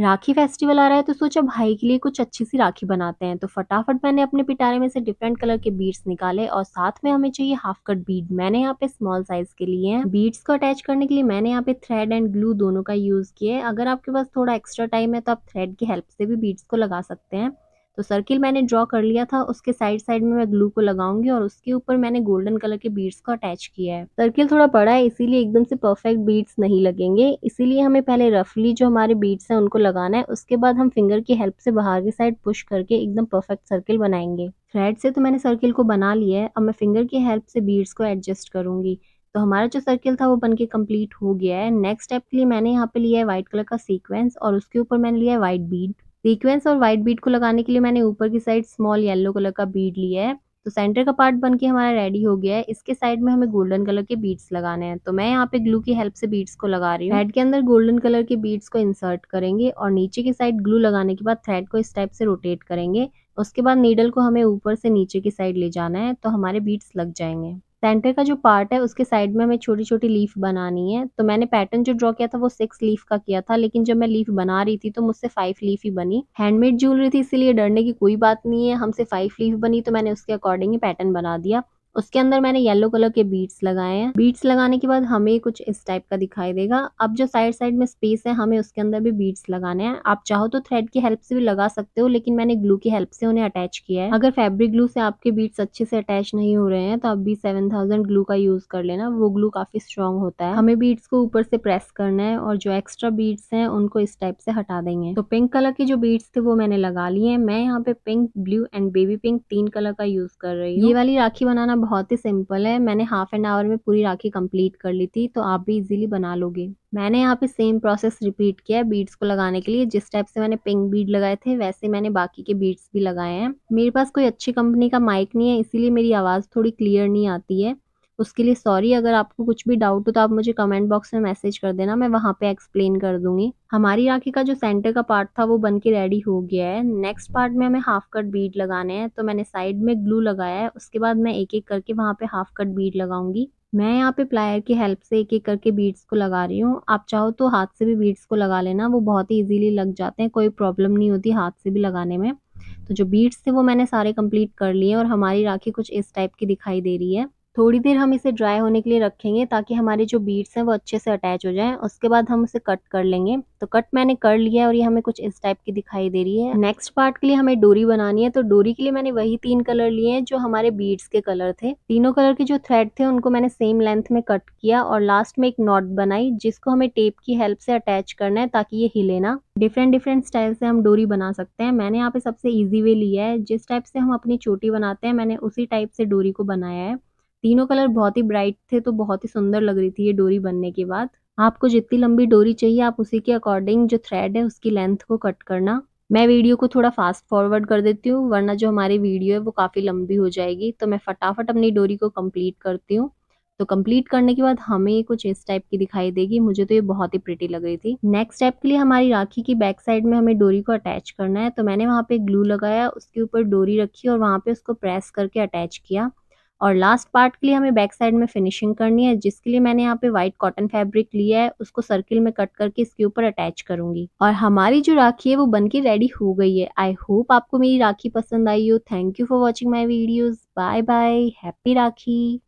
राखी festival आ रहा है तो सोचा भाई के लिए कुछ अच्छी सी राखी बनाते हैं तो फटाफट मैंने अपने पिटारे में से डिफरेंट कलर के बीड्स निकाले और साथ में हमें चाहिए हाफ कट बीड मैंने यहाँ पे स्मॉल साइज के लिए हैं बीड्स को अटैच करने के लिए मैंने यहाँ पे थ्रेड एंड ग्लू दोनों का यूज किया है अगर आपके पास थोड़ा एक्स्ट्रा टाइम है तो आप थ्रेड की हेल्प से भी बीड्स को लगा सकते हैं तो सर्किल मैंने ड्रॉ कर लिया था उसके साइड साइड में मैं ग्लू को लगाऊंगी और उसके ऊपर मैंने गोल्डन कलर के बीड्स को अटैच किया है सर्किल थोड़ा बड़ा है इसीलिए एकदम से परफेक्ट बीड्स नहीं लगेंगे इसीलिए हमें पहले रफली जो हमारे बीड्स हैं उनको लगाना है उसके बाद हम फिंगर की हेल्प से बाहर की साइड पुश करके एकदम परफेक्ट सर्किल बनाएंगे थ्रेड से तो मैंने सर्किल को बना लिया है अब मैं फिंगर की हेल्प से बीड्स को एडजस्ट करूंगी तो हमारा जो सर्किल था वो बनके कंप्लीट हो गया है नेक्स्ट स्टेप के लिए मैंने यहाँ पे लिया है व्हाइट कलर का सीक्वेंस और उसके ऊपर मैंने लिया है व्हाइट बीड सीक्वेंस और व्हाइट बीट को लगाने के लिए मैंने ऊपर की साइड स्मॉल येलो कलर का बीड लिया है तो सेंटर का पार्ट बन के हमारा रेडी हो गया है इसके साइड में हमें गोल्डन कलर के बीट्स लगाने हैं तो मैं यहाँ पे ग्लू की हेल्प से बीट्स को लगा रही हूँ हेड के अंदर गोल्डन कलर के बीट्स को इंसर्ट करेंगे और नीचे की साइड ग्लू लगाने के बाद थ्रेड को इस टाइप से रोटेट करेंगे उसके बाद नीडल को हमें ऊपर से नीचे की साइड ले जाना है तो हमारे बीट्स लग जाएंगे सेंटर का जो पार्ट है उसके साइड में हमें छोटी छोटी लीफ बनानी है तो मैंने पैटर्न जो ड्रॉ किया था वो सिक्स लीफ का किया था लेकिन जब मैं लीफ बना रही थी तो मुझसे फाइव लीफ ही बनी हैंडमेड ज्वेलरी थी इसीलिए डरने की कोई बात नहीं है हमसे फाइव लीफ बनी तो मैंने उसके अकॉर्डिंग ही पैटर्न बना दिया उसके अंदर मैंने येलो कलर के बीट्स लगाए हैं बीट्स लगाने के बाद हमें कुछ इस टाइप का दिखाई देगा अब जो साइड साइड में स्पेस है हमें उसके अंदर भी बीट्स लगाने हैं आप चाहो तो थ्रेड की हेल्प से भी लगा सकते हो लेकिन मैंने ग्लू की हेल्प से उन्हें अटैच किया है अगर फेब्रिक ग्लू से आपके बीट्स अच्छे से अटैच नहीं हो रहे हैं तो आप भी सेवन थाउजेंड ग्लू का यूज कर लेना वो ग्लू काफी स्ट्रॉन्ग होता है हमें बीट्स को ऊपर से प्रेस करना है और जो एक्स्ट्रा बीट्स है उनको इस टाइप से हटा देंगे तो पिंक कलर के जो बीट्स थे वो मैंने लगा लिए हैं मैं यहाँ पे pink blue and baby pink तीन कलर का यूज कर रही हूँ ये वाली राखी बनाना बहुत ही सिंपल है मैंने हाफ एन आवर में पूरी राखी कंप्लीट कर ली थी तो आप भी इजीली बना लोगे मैंने यहाँ पे सेम प्रोसेस रिपीट किया है बीड्स को लगाने के लिए जिस टाइप से मैंने पिंक बीड लगाए थे वैसे मैंने बाकी के बीड्स भी लगाए हैं मेरे पास कोई अच्छी कंपनी का माइक नहीं है इसीलिए मेरी आवाज़ थोड़ी क्लियर नहीं आती है उसके लिए सॉरी अगर आपको कुछ भी डाउट हो तो आप मुझे कमेंट बॉक्स में मैसेज कर देना मैं वहाँ पे एक्सप्लेन कर दूंगी हमारी राखी का जो सेंटर का पार्ट था वो बन के रेडी हो गया है नेक्स्ट पार्ट में हमें हाफ कट बीड लगाने हैं तो मैंने साइड में ग्लू लगाया है उसके बाद मैं एक एक करके वहाँ पे हाफ कट बीड लगाऊंगी मैं यहाँ पे प्लायर की हेल्प से एक एक करके बीड्स को लगा रही हूँ आप चाहो तो हाथ से भी बीड्स को लगा लेना वो बहुत ही इजीली लग जाते हैं कोई प्रॉब्लम नहीं होती हाथ से भी लगाने में तो जो बीड्स थे वो मैंने सारे कंप्लीट कर लिए और हमारी राखी कुछ इस टाइप की दिखाई दे रही है थोड़ी देर हम इसे ड्राई होने के लिए रखेंगे ताकि हमारे जो बीड्स हैं वो अच्छे से अटैच हो जाएं उसके बाद हम उसे कट कर लेंगे तो कट मैंने कर लिया है और ये हमें कुछ इस टाइप की दिखाई दे रही है नेक्स्ट पार्ट के लिए हमें डोरी बनानी है तो डोरी के लिए मैंने वही तीन कलर लिए हैं जो हमारे बीड्स के कलर थे तीनों कलर के जो थ्रेड थे उनको मैंने सेम लेंथ में कट किया और लास्ट में एक नॉट बनाई जिसको हमें टेप की हेल्प से अटैच करना है ताकि ये हिले ना डिफरेंट डिफरेंट स्टाइल से हम डोरी बना सकते हैं मैंने यहाँ पे सबसे ईजी वे लिया है जिस टाइप से हम अपनी चोटी बनाते हैं मैंने उसी टाइप से डोरी को बनाया है तीनों कलर बहुत ही ब्राइट थे तो बहुत ही सुंदर लग रही थी ये डोरी बनने के बाद आपको जितनी लंबी डोरी चाहिए आप उसी के अकॉर्डिंग जो थ्रेड है उसकी लेंथ को कट करना मैं वीडियो को थोड़ा फास्ट फॉरवर्ड कर देती हूँ वरना जो हमारी वीडियो है वो काफ़ी लंबी हो जाएगी तो मैं फटाफट अपनी डोरी को कम्प्लीट करती हूँ तो कंप्लीट करने के बाद हमें कुछ इस टाइप की दिखाई देगी मुझे तो ये बहुत ही प्रिटी लग रही थी नेक्स्ट स्टेप के लिए हमारी राखी की बैक साइड में हमें डोरी को अटैच करना है तो मैंने वहाँ पे ग्लू लगाया उसके ऊपर डोरी रखी और वहाँ पे उसको प्रेस करके अटैच किया और लास्ट पार्ट के लिए हमें बैक साइड में फिनिशिंग करनी है जिसके लिए मैंने यहाँ पे व्हाइट कॉटन फैब्रिक लिया है उसको सर्किल में कट करके इसके ऊपर अटैच करूंगी और हमारी जो राखी है वो बन के रेडी हो गई है आई होप आपको मेरी राखी पसंद आई हो thank you for watching my videos bye bye happy rakhi